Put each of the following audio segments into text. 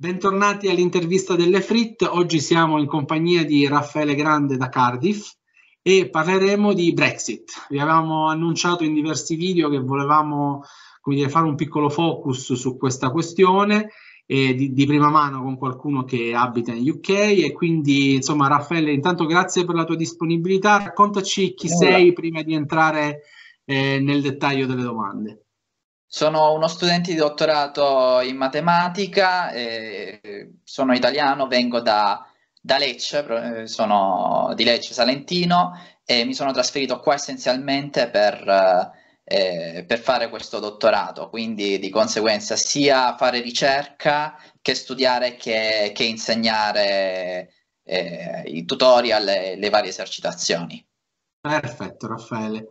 Bentornati all'intervista delle Frit. Oggi siamo in compagnia di Raffaele Grande da Cardiff e parleremo di Brexit. Vi avevamo annunciato in diversi video che volevamo dire, fare un piccolo focus su questa questione eh, di, di, prima mano con qualcuno che abita in UK e quindi insomma Raffaele intanto grazie per la tua disponibilità. Raccontaci chi sei prima di entrare eh, nel dettaglio delle domande. Sono uno studente di dottorato in matematica, eh, sono italiano, vengo da, da Lecce, eh, sono di Lecce Salentino e mi sono trasferito qua essenzialmente per, eh, eh, per fare questo dottorato, quindi di conseguenza sia fare ricerca che studiare che, che insegnare eh, i tutorial e le varie esercitazioni. Perfetto Raffaele.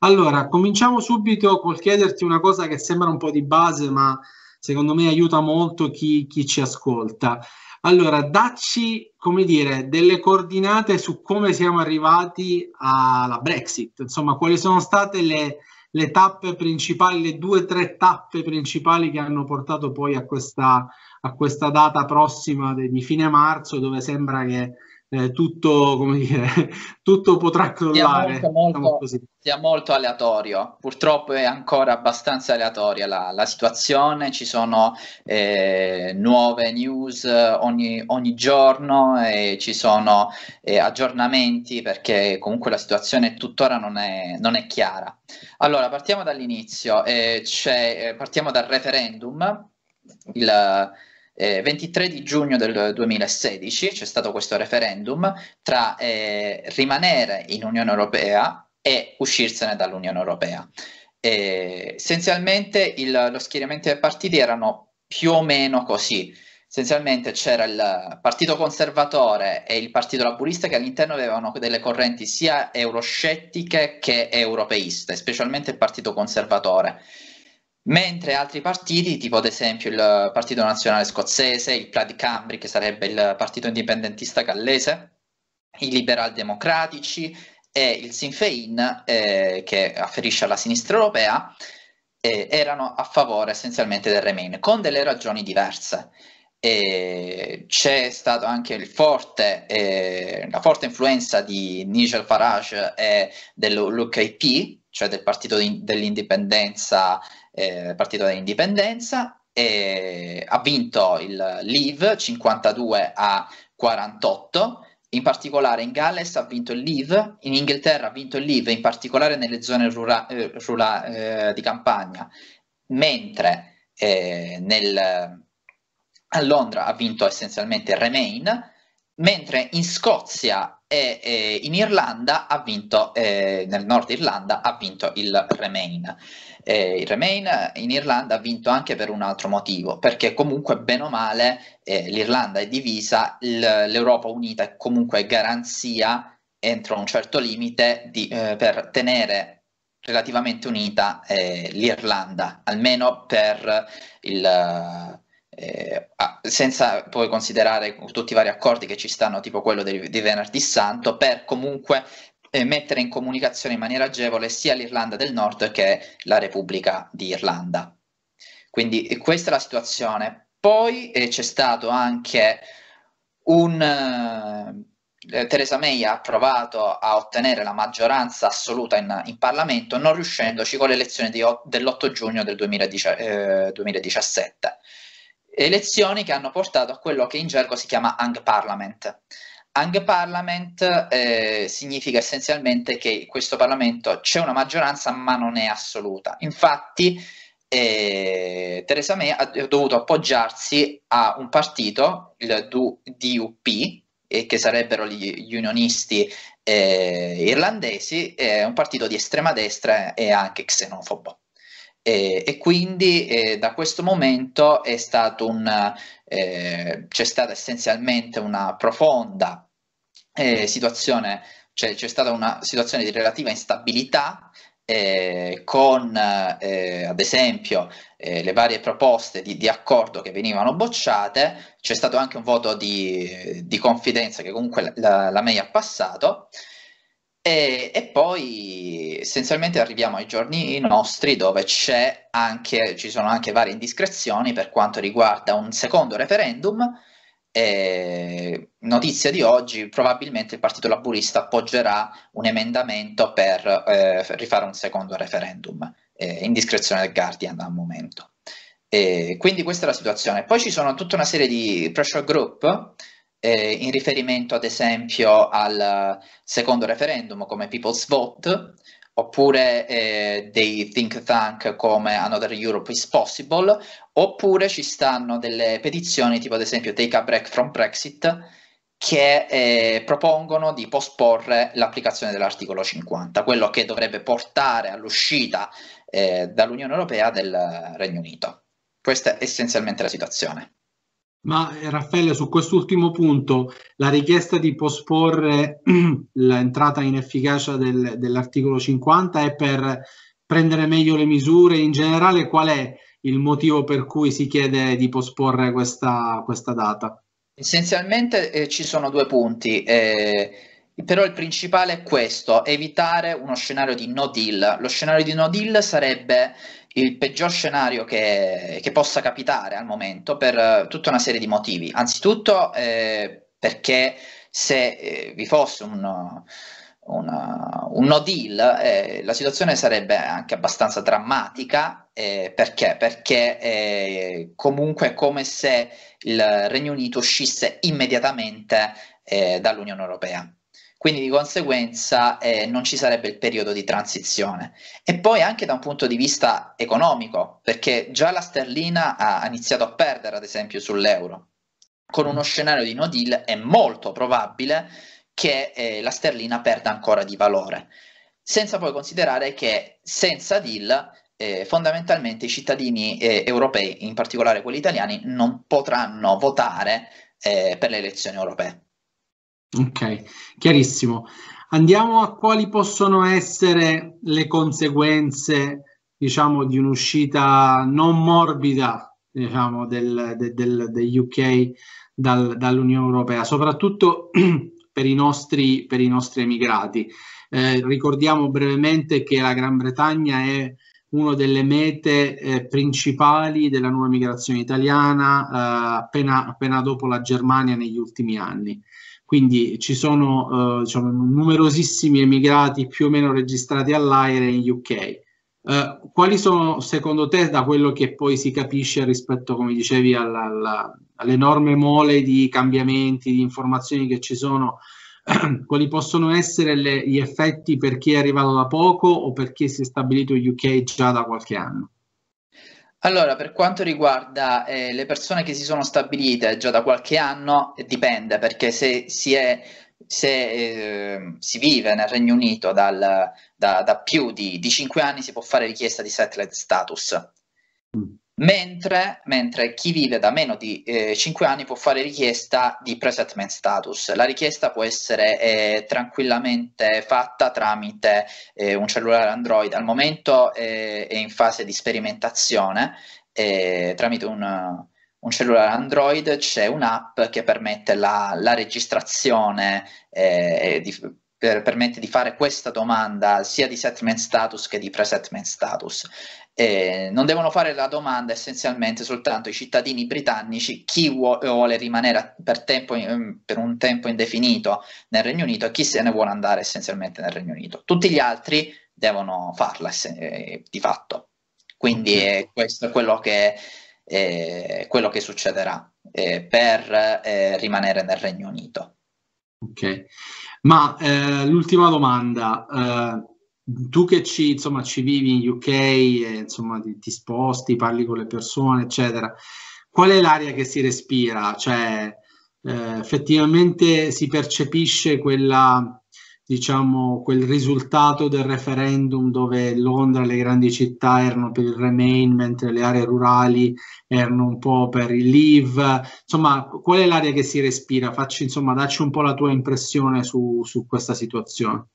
Allora, cominciamo subito col chiederti una cosa che sembra un po' di base, ma secondo me aiuta molto chi, chi ci ascolta. Allora, dacci, come dire, delle coordinate su come siamo arrivati alla Brexit, insomma, quali sono state le, le tappe principali, le due o tre tappe principali che hanno portato poi a questa, a questa data prossima di fine marzo, dove sembra che eh, tutto, come dire, tutto potrà crollare. Sia molto, molto, diciamo sia molto, aleatorio. Purtroppo è ancora abbastanza aleatoria la, la situazione, ci sono eh, nuove news eh, ogni, ogni giorno, eh, ci sono eh, aggiornamenti perché comunque la situazione tuttora non è, non è chiara. Allora, partiamo dall'inizio, eh, partiamo dal referendum. Il, eh, 23 di giugno del 2016 c'è stato questo referendum tra eh, rimanere in Unione Europea e uscirsene dall'Unione Europea. Eh, essenzialmente il, lo schieramento dei partiti erano più o meno così. Essenzialmente c'era il Partito Conservatore e il Partito Laburista che all'interno avevano delle correnti sia euroscettiche che europeiste, specialmente il Partito Conservatore mentre altri partiti, tipo ad esempio il Partito Nazionale Scozzese, il Plaid Cambri, che sarebbe il Partito Indipendentista Gallese, i Liberal Democratici e il Sinn Féin, eh, che afferisce alla sinistra europea, eh, erano a favore essenzialmente del Remain, con delle ragioni diverse. E c'è stata anche forte, eh, la forte influenza di Nigel Farage e dell'UKP, cioè del partito di, dell'indipendenza eh, partito dall'indipendenza, e ha vinto il Leave 52 a 48, in particolare in Galles ha vinto il Leave, in Inghilterra ha vinto il Leave, in particolare nelle zone rura, eh, rura, eh, di campagna, mentre eh, nel, a Londra ha vinto essenzialmente il Remain, mentre in Scozia e, e in Irlanda ha vinto, eh, nel nord Irlanda ha vinto il Remain. Eh, il Remain in Irlanda ha vinto anche per un altro motivo, perché comunque bene o male eh, l'Irlanda è divisa, il, l'Europa unita è comunque garanzia entro un certo limite di, eh, per tenere relativamente unita eh, l'Irlanda, almeno per il eh, ah, senza poi considerare tutti i vari accordi che ci stanno, tipo quello di, di venerdì santo, per comunque eh, mettere in comunicazione in maniera agevole sia l'Irlanda del Nord che la Repubblica d'Irlanda. Quindi eh, questa è la situazione. Poi eh, c'è stato anche un... Eh, Teresa May ha provato a ottenere la maggioranza assoluta in, in Parlamento, non riuscendoci con l'elezione di, dell'8 giugno del 2010, 2017 eh, Elezioni che hanno portato a quello che in gergo si chiama Hang Parliament. Hang Parliament eh, significa essenzialmente che in questo Parlamento c'è una maggioranza ma non è assoluta. Infatti eh, Theresa May ha dovuto appoggiarsi a un partito, il DUP, eh, che sarebbero gli unionisti eh, irlandesi, eh, un partito di estrema destra e anche xenofobo. E, eh, e quindi eh, da questo momento è stato un, eh, c'è stata essenzialmente una profonda eh, situazione, cioè c'è stata una situazione di relativa instabilità eh, con eh, ad esempio eh, le varie proposte di, di, accordo che venivano bocciate, c'è stato anche un voto di, di confidenza che comunque la, la, la MEI ha passato e, e, poi essenzialmente arriviamo ai giorni nostri dove anche, ci sono anche varie indiscrezioni per quanto riguarda un secondo referendum. E, notizia di oggi, probabilmente il Partito Laburista appoggerà un emendamento per eh, rifare un secondo referendum, eh, indiscrezione del Guardian al momento. E, quindi questa è la situazione. Poi ci sono tutta una serie di pressure group eh, in riferimento ad esempio al secondo referendum come People's Vote, oppure eh, dei think tank come Another Europe is Possible, oppure ci stanno delle petizioni tipo ad esempio Take a Break from Brexit che eh, propongono di posporre l'applicazione dell'articolo 50, quello che dovrebbe portare all'uscita eh, dall'Unione Europea del Regno Unito. Questa è essenzialmente la situazione. Ma eh, Raffaele, su quest'ultimo punto, la richiesta di posporre l'entrata in efficacia del, dell'articolo 50 è per prendere meglio le misure in generale? Qual è il motivo per cui si chiede di posporre questa, questa data? Essenzialmente eh, ci sono due punti. Eh, però il principale è questo, evitare uno scenario di no deal. Lo scenario di no deal sarebbe il peggior scenario che, che possa capitare al momento per eh, tutta una serie di motivi. Anzitutto eh, perché se eh, vi fosse un... Una, un no deal, eh, la situazione sarebbe anche abbastanza drammatica. Eh, perché? Perché eh, comunque è come se il Regno Unito uscisse immediatamente eh, dall'Unione Europea quindi di conseguenza eh, non ci sarebbe il periodo di transizione. E poi anche da un punto di vista economico, perché già la sterlina ha iniziato a perdere ad esempio sull'euro. Con uno scenario di no deal è molto probabile che eh, la sterlina perda ancora di valore, senza poi considerare che senza deal eh, fondamentalmente i cittadini eh, europei, in particolare quelli italiani, non potranno votare eh, per le elezioni europee. Ok, chiarissimo. Andiamo a quali possono essere le conseguenze, diciamo, di un'uscita non morbida, diciamo, del, del, del, dell'UK dal, dall'Unione Europea, soprattutto per i nostri, per i nostri emigrati. Eh, ricordiamo brevemente che la Gran Bretagna è una delle mete eh, principali della nuova migrazione italiana eh, appena, appena dopo la Germania negli ultimi anni. Quindi ci sono eh, diciamo, numerosissimi emigrati più o meno registrati all'aereo in UK. Eh, quali sono, secondo te, da quello che poi si capisce rispetto, come dicevi, alla, alla, all'enorme mole di cambiamenti, di informazioni che ci sono, quali possono essere le, gli effetti per chi è arrivato da poco o per chi si è stabilito in UK già da qualche anno? Allora, per quanto riguarda eh, le persone che si sono stabilite già da qualche anno, eh, dipende perché se si, è, se, eh, si vive nel Regno Unito dal, da, da, più di, di 5 anni si può fare richiesta di settled status. Mm. Mentre, mentre, chi vive da meno di eh, 5 anni può fare richiesta di presentment status. La richiesta può essere eh, tranquillamente fatta tramite eh, un cellulare Android. Al momento eh, è in fase di sperimentazione eh, tramite un, un, cellulare Android c'è un'app che permette la, la registrazione eh, di per, permette di fare questa domanda sia di settlement status che di pre-settlement status. Eh, non devono fare la domanda essenzialmente soltanto i cittadini britannici, chi vuo- vuole rimanere per, in, mm, per, un tempo indefinito nel Regno Unito e chi se ne vuole andare essenzialmente nel Regno Unito. Tutti gli altri devono farla eh, di fatto. Quindi eh, questo è quello che, eh, quello che succederà eh, per eh, rimanere nel Regno Unito. Ok, ma eh, l'ultima domanda, eh, tu che ci, insomma, ci vivi in UK, e, insomma, ti, ti sposti, parli con le persone, eccetera, qual è l'aria che si respira? Cioè, eh, effettivamente si percepisce quella diciamo, quel risultato del referendum dove Londra e le grandi città erano per il Remain, mentre le aree rurali erano un po' per il Leave. Insomma, qual è l'area che si respira? Facci, insomma, dacci un po' la tua impressione su, su questa situazione.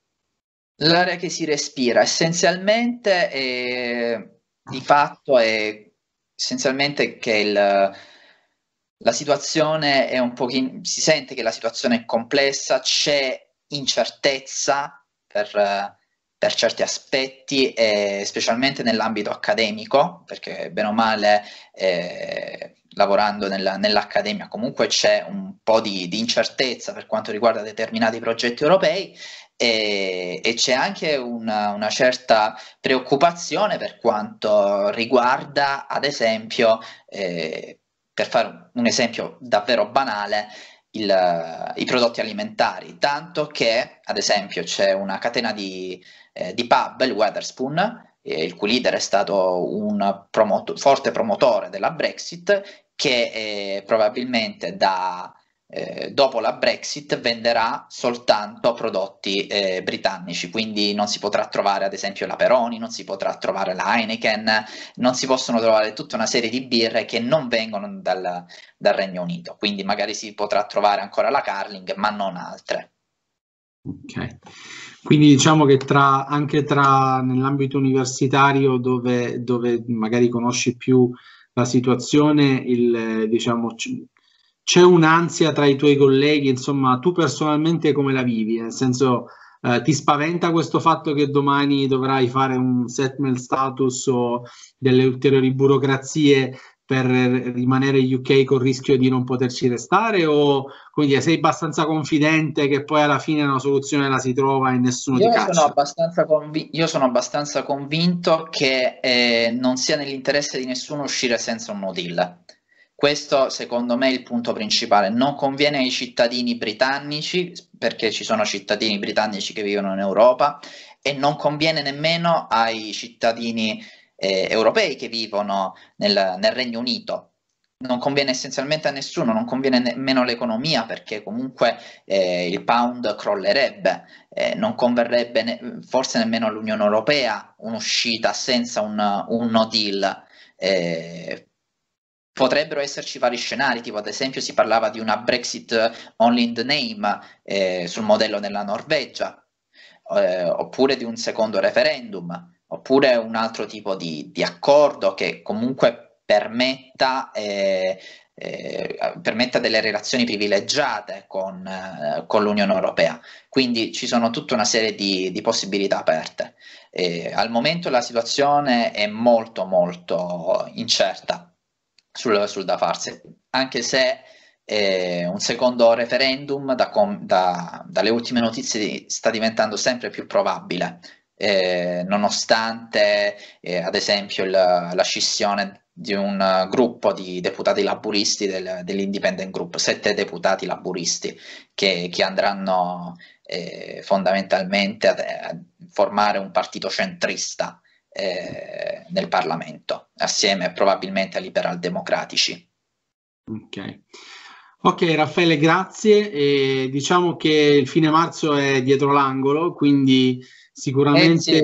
L'area che si respira essenzialmente è, di fatto è essenzialmente che il, la situazione è un po' si sente che la situazione è complessa, c'è incertezza per, per certi aspetti, e specialmente nell'ambito accademico, perché bene o male eh, lavorando nella, nell'accademia comunque c'è un po' di, di, incertezza per quanto riguarda determinati progetti europei e, e c'è anche una, una, certa preoccupazione per quanto riguarda, ad esempio, eh, per fare un esempio davvero banale, il, eh, i prodotti alimentari, tanto che ad esempio c'è una catena di, eh, di pub, il Weatherspoon, eh, il cui leader è stato un promoto- forte promotore della Brexit, che eh, probabilmente da eh, dopo la Brexit venderà soltanto prodotti eh, britannici, quindi non si potrà trovare ad esempio la Peroni, non si potrà trovare la Heineken, non si possono trovare tutta una serie di birre che non vengono dal, dal Regno Unito, quindi magari si potrà trovare ancora la Carling, ma non altre. Ok, quindi diciamo che tra, anche tra, nell'ambito universitario dove, dove magari conosci più la situazione, il, diciamo, c'è un'ansia tra i tuoi colleghi, insomma, tu personalmente come la vivi? Nel senso, eh, ti spaventa questo fatto che domani dovrai fare un settlement status o delle ulteriori burocrazie per rimanere in UK il rischio di non poterci restare o quindi sei abbastanza confidente che poi alla fine una soluzione la si trova e nessuno io ti caccia? Sono convi- io sono abbastanza convinto che eh, non sia nell'interesse di nessuno uscire senza un no deal questo secondo me è il punto principale. Non conviene ai cittadini britannici, perché ci sono cittadini britannici che vivono in Europa, e non conviene nemmeno ai cittadini eh, europei che vivono nel, nel Regno Unito, non conviene essenzialmente a nessuno, non conviene nemmeno all'economia perché comunque eh, il pound crollerebbe, eh, non converrebbe ne- forse nemmeno all'Unione Europea un'uscita senza un, un no deal. Eh, potrebbero esserci vari scenari, tipo ad esempio si parlava di una Brexit only in the name eh, sul modello della Norvegia, eh, oppure di un secondo referendum, oppure un altro tipo di, di accordo che comunque permetta, eh, eh permetta, delle relazioni privilegiate con, eh, con, l'Unione Europea. Quindi ci sono tutta una serie di, di possibilità aperte. Eh, al momento la situazione è molto molto incerta sul, sul da farsi, anche se eh, un secondo referendum da com- da, dalle ultime notizie sta diventando sempre più probabile, eh, nonostante eh, ad esempio il, la scissione di un gruppo di deputati laburisti del, dell'Independent Group, sette deputati laburisti che, che andranno eh, fondamentalmente a, a formare un partito centrista eh, nel Parlamento, assieme probabilmente ai liberal democratici. Ok. Ok Raffaele, grazie. E diciamo che il fine marzo è dietro l'angolo, quindi sicuramente, eh,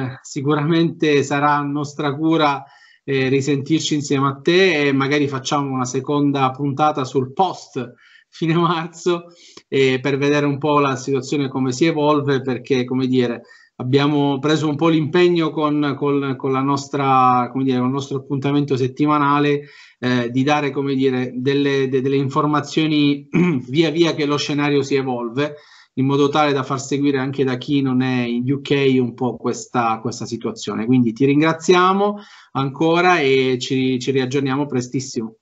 eh sicuramente sarà nostra cura eh, risentirci insieme a te e magari facciamo una seconda puntata sul post fine marzo eh, per vedere un po' la situazione come si evolve perché, come dire, abbiamo preso un po' l'impegno con, con, con, la nostra, come dire, con il nostro appuntamento settimanale eh, di dare come dire, delle, de, delle informazioni via via che lo scenario si evolve in modo tale da far seguire anche da chi non è in UK un po' questa, questa situazione. Quindi ti ringraziamo ancora e ci, ci riaggiorniamo prestissimo.